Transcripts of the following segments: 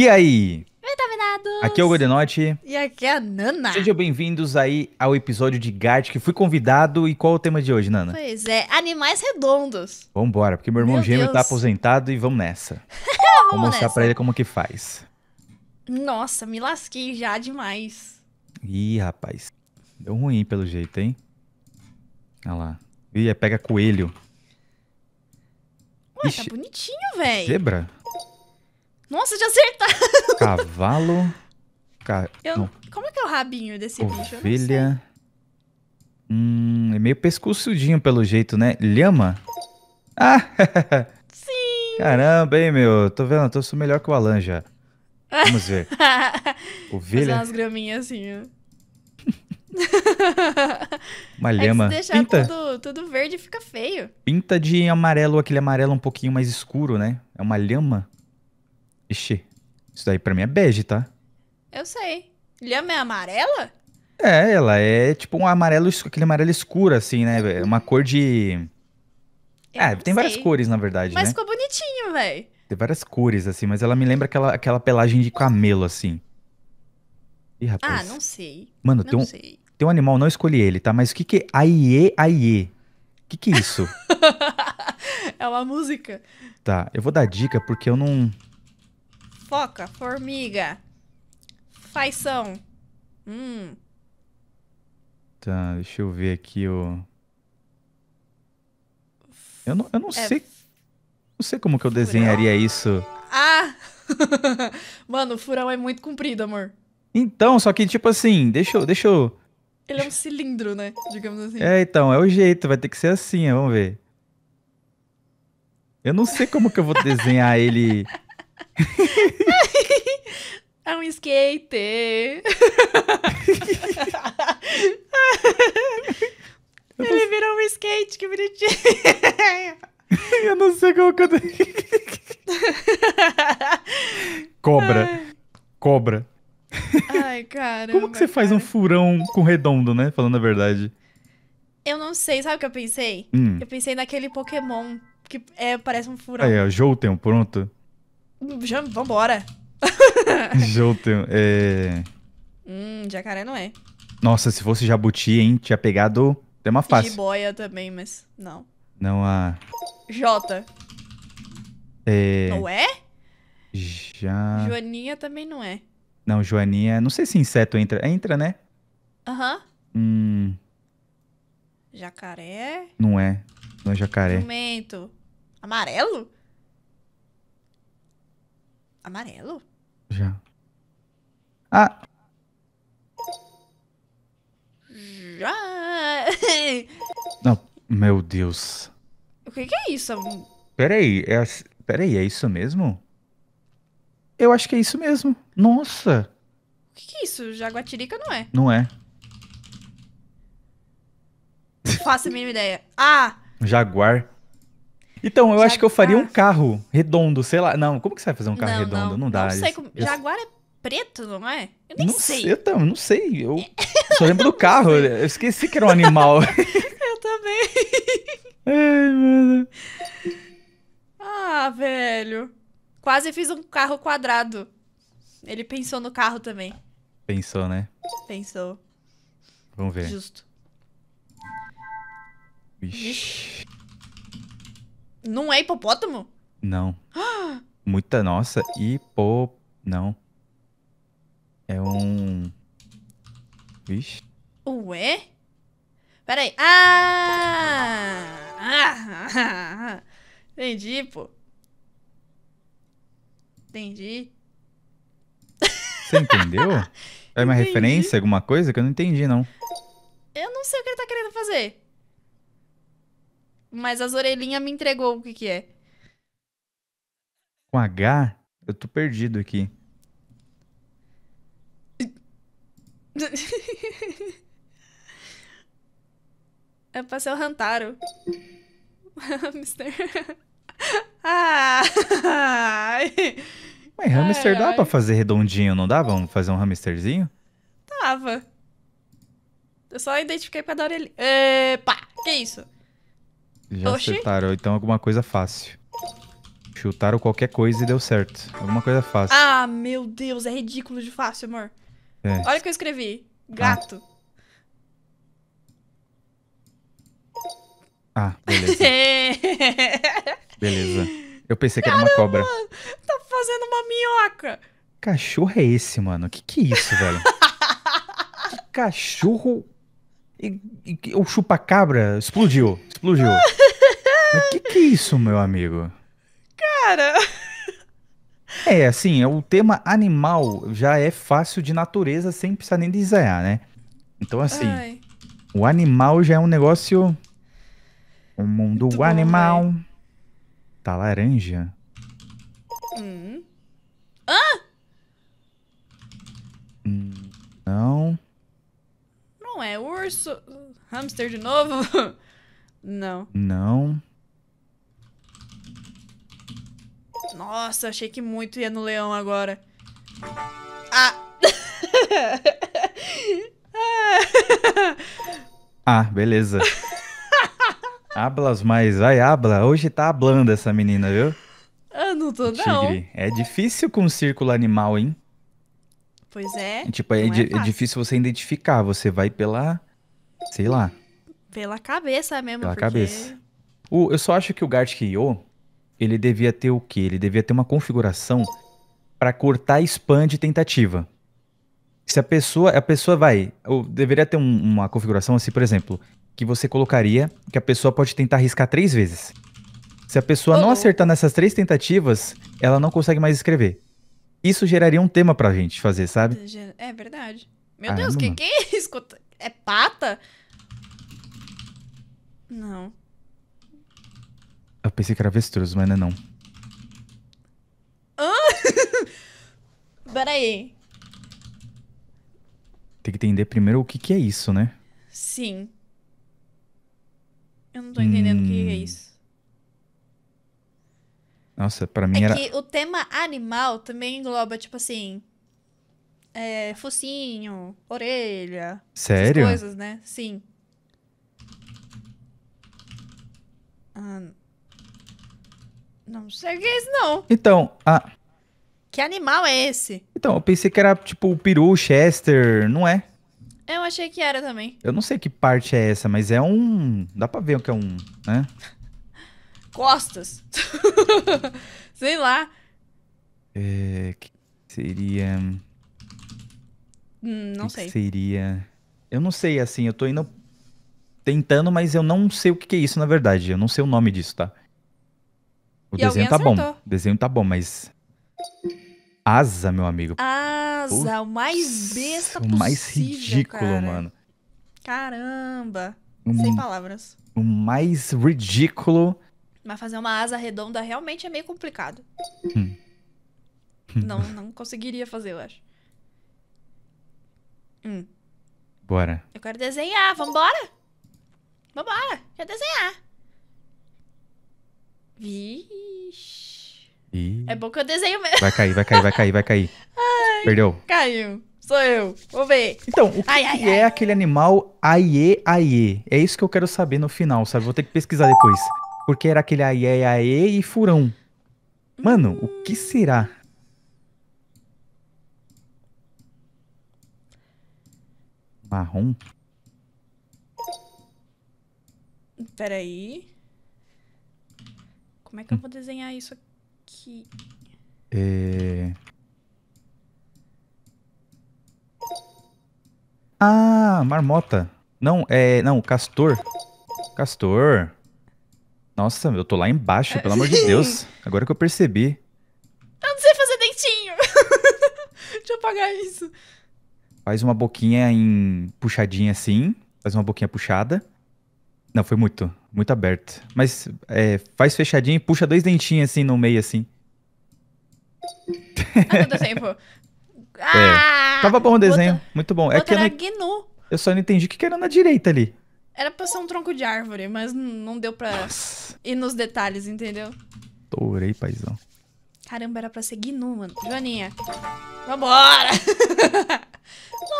E aí? Contaminados! Aqui é o Godenote. E aqui é a Nana. Sejam bem-vindos aí ao episódio de GAT, que fui convidado. E qual é o tema de hoje, Nana? Pois é, animais redondos. Vambora, porque meu irmão meu gêmeo tá Deus. tá aposentado e vamos nessa. vamos Vou mostrar nessa. pra ele como que faz. Nossa, me lasquei já demais. Ih, rapaz. Deu ruim pelo jeito, hein? Olha lá. Ih, é, pega coelho. Ué, tá Ixi, tá bonitinho, velho. Zebra? Nossa, de acertar! Cavalo. Ca... Eu... Como é que é o rabinho desse Ovelha. bicho? Ovelha. Hum, é meio pescoçudinho pelo jeito, né? Lhama? Ah! Sim! Caramba, hein, meu? Tô vendo, tô sou melhor que o Alan já. Vamos ver. Ovelha. Fazer umas graminhas assim, ó. Uma é lhama. É deixar Pinta. Tudo, tudo verde fica feio. Pinta de amarelo, aquele amarelo um pouquinho mais escuro, né? É uma lhama. Ixi, isso daí pra mim é bege, tá? Eu sei. Lhama é amarela? É, ela é tipo um amarelo, aquele amarelo escuro, assim, né? É uma cor de. Eu é, tem sei. várias cores, na verdade. Mas né? ficou bonitinho, velho. Tem várias cores, assim, mas ela me lembra aquela, aquela pelagem de camelo, assim. Ih, ah, rapaz. Ah, não sei. Mano, não tem, um, sei. tem um animal, não escolhi ele, tá? Mas o que que é Aie Aie? O que que é isso? é uma música. Tá, eu vou dar dica porque eu não, foca, formiga, faição. Hum. Tá, deixa eu ver aqui o... Eu não, eu não é. sei... Não sei como que eu desenharia furão. isso. Ah! Mano, o furão é muito comprido, amor. Então, só que tipo assim, deixa eu... Deixa eu... Ele é um cilindro, né? Digamos assim. É, então, é o jeito, vai ter que ser assim, vamos ver. Eu não sei como que eu vou desenhar ele é um skate. Ele virou um skate, que bonitinho. eu não sei como que eu... Cobra. Cobra. Ai, cara. Como que você faz cara. um furão com redondo, né? Falando a verdade. Eu não sei, sabe o que eu pensei? Hum. Eu pensei naquele Pokémon que é, parece um furão. Aí, ó, Jolteon, pronto. Já, vambora. Júlio, é... Hum, jacaré não é. Nossa, se fosse jabuti, hein? Tinha pegado... Tem uma face. Jiboia também, mas não. Não há Jota. É... Não é? Já... Joaninha também não é. Não, Joaninha... Não sei se inseto entra. Entra, né? Aham. Uh -huh. Hum... Jacaré? Não é. Não é jacaré. Jumento. Amarelo? Amarelo? Já. Ah! Já! Não, meu Deus. O que, que é isso? Peraí, é, peraí, é isso mesmo? Eu acho que é isso mesmo. Nossa! O que, que é isso? Jaguatirica não é. Não é. Faça faço a mínima ideia. Ah! Jaguar. Então, eu Jaguar. acho que eu faria um carro redondo, sei lá. Não, como que você vai fazer um carro não, redondo? Não, não dá. Não sei como... Isso. Jaguar é preto, não é? Eu nem não sei. sei. Eu também, não sei. Eu é. só lembro do carro. Eu esqueci que era um animal. eu também. Ai, mano. Ah, velho. Quase fiz um carro quadrado. Ele pensou no carro também. Pensou, né? Pensou. Vamos ver. Justo. Ixi. Não é hipopótamo? Não. Muita nossa, hipo... Não. É um... Vixe. Ué? Peraí. Ah! ah! ah! Entendi, pô. Entendi. Você entendeu? É uma entendi. referência, alguma coisa que eu não entendi, não. Eu não sei o que ele tá querendo fazer. Mas as orelhinhas me entregou o que que é. Com H? Eu tô perdido aqui. É pra ser o Rantaro. Hamster. Ai. Mas hamster ai, dá ai. pra fazer redondinho, não dá? Vamos fazer um hamsterzinho? Dava. Eu só identifiquei pra dar orelha. Epa! É, que isso? Já Oxi. acertaram, então alguma coisa fácil. Chutaram qualquer coisa e deu certo. Alguma coisa fácil. Ah, meu Deus, é ridículo de fácil, amor. É. Olha o que eu escrevi. Gato. Ah, ah beleza. É. beleza. Eu pensei que era uma cobra. tá fazendo uma minhoca. Cachorro é esse, mano? Que que é isso, velho? que cachorro e, e o chupa-cabra explodiu. Explodiu. Mas que que é isso, meu amigo? Cara. É, assim, é, o tema animal já é fácil de natureza sem precisar nem desenhar, né? Então, assim, Ai. o animal já é um negócio. O mundo Muito animal. Bom, né? tá laranja. Hum. Hamster. Hamster de novo? Não. Não. Nossa, achei que muito ia no leão agora. Ah! ah, beleza. Hablas mais, vai, habla. Hoje tá hablando essa menina, viu? Eu ah, não tô, não. Tigre, é difícil com um círculo animal, hein? Pois é. Tipo, é, é, é difícil você identificar. Você vai pela Sei lá. Pela cabeça mesmo, Pela porque... cabeça. O, eu só acho que o Gartic.io, ele devia ter o quê? Ele devia ter uma configuração para cortar spam de tentativa. Se a pessoa, a pessoa vai, ou deveria ter um, uma configuração assim, por exemplo, que você colocaria que a pessoa pode tentar arriscar três vezes. Se a pessoa oh. não acertar nessas três tentativas, ela não consegue mais escrever. Isso geraria um tema pra gente fazer, sabe? É verdade. Meu ah, Deus, quem, é. quem escuta? é pata? Não. Eu pensei que era avestruz, mas não é não. Ah? Peraí. Tem que entender primeiro o que, que é isso, né? Sim. Eu não tô entendendo o que é isso. Hum. Nossa, pra mim é era... que o tema animal também engloba, tipo assim, é, focinho, orelha. Sério? Essas coisas, né? Sim. Ah, não sei o que é isso, não. Então, a. Que animal é esse? Então, eu pensei que era tipo o peru, Chester, não é? Eu achei que era também. Eu não sei que parte é essa, mas é um. Dá pra ver o que é um, né? Costas. sei lá. É, que seria. Hum, não que sei. Que seria. Eu não sei, assim, eu tô indo tentando, mas eu não sei o que, que é isso, na verdade. Eu não sei o nome disso, tá? O e desenho tá acertou. bom. O desenho tá bom, mas. Asa, meu amigo. Asa, o mais besta possível. O mais ridículo, cara. mano. Caramba. Um, Sem palavras. O mais ridículo. Mas fazer uma asa redonda realmente é meio complicado. Hum. Não, não conseguiria fazer, eu acho. Hum. Bora. Eu quero desenhar. Vambora? Vambora. Quero desenhar. Vixe. Ih. É bom que eu desenho mesmo. Vai cair, vai cair, vai cair, vai cair. Ai, Perdeu. Caiu. Sou eu. Vou ver. Então, o que, ai, que é ai, é aquele animal aie aie? É isso que eu quero saber no final, sabe? Vou ter que pesquisar depois. Porque era aquele aie aie e furão. Mano, hum. o que será? Marrom? Peraí. Como é que eu vou desenhar isso aqui? É... Ah, marmota. Não, é. Não, castor. Castor. Nossa, eu tô lá embaixo, pelo amor de Deus. Agora que eu percebi. Eu não sei fazer dentinho. Deixa eu apagar isso. Faz uma boquinha em puxadinha assim. Faz uma boquinha puxada. Não, foi muito. Muito aberto. Mas é, faz fechadinho e puxa dois dentinhos assim no meio, assim. É. Ah, não deu tempo. Ah, é. Tava bom o desenho. Outra, muito bom. É que era eu, não, eu só não entendi o que, era na direita ali. Era pra ser um tronco de árvore, mas não deu pra Nossa. ir nos detalhes, entendeu? Tourei, paizão. Caramba, era pra ser Gnu, mano. Joaninha, vambora!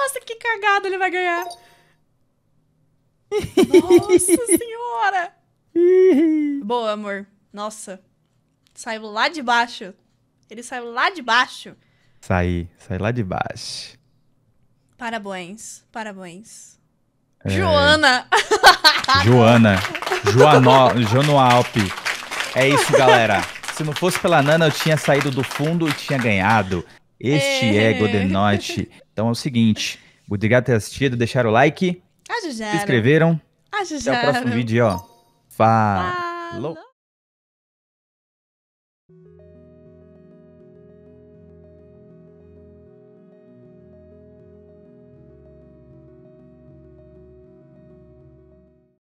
Nossa, que cagada ele vai ganhar. Nossa senhora! Boa, amor. Nossa. Saiu lá de baixo. Ele saiu lá de baixo. Saí, saí lá de baixo. Parabéns, parabéns. É... Joana! Joana. Joano... Joanoalpe. É isso, galera. Se não fosse pela Nana, eu tinha saído do fundo e tinha ganhado. Este é, é Night. Então é o seguinte, obrigado por ter assistido, deixaram o like, Ajudaram. se inscreveram. Ajudaram. Até o próximo vídeo, ó. Falou. Falou.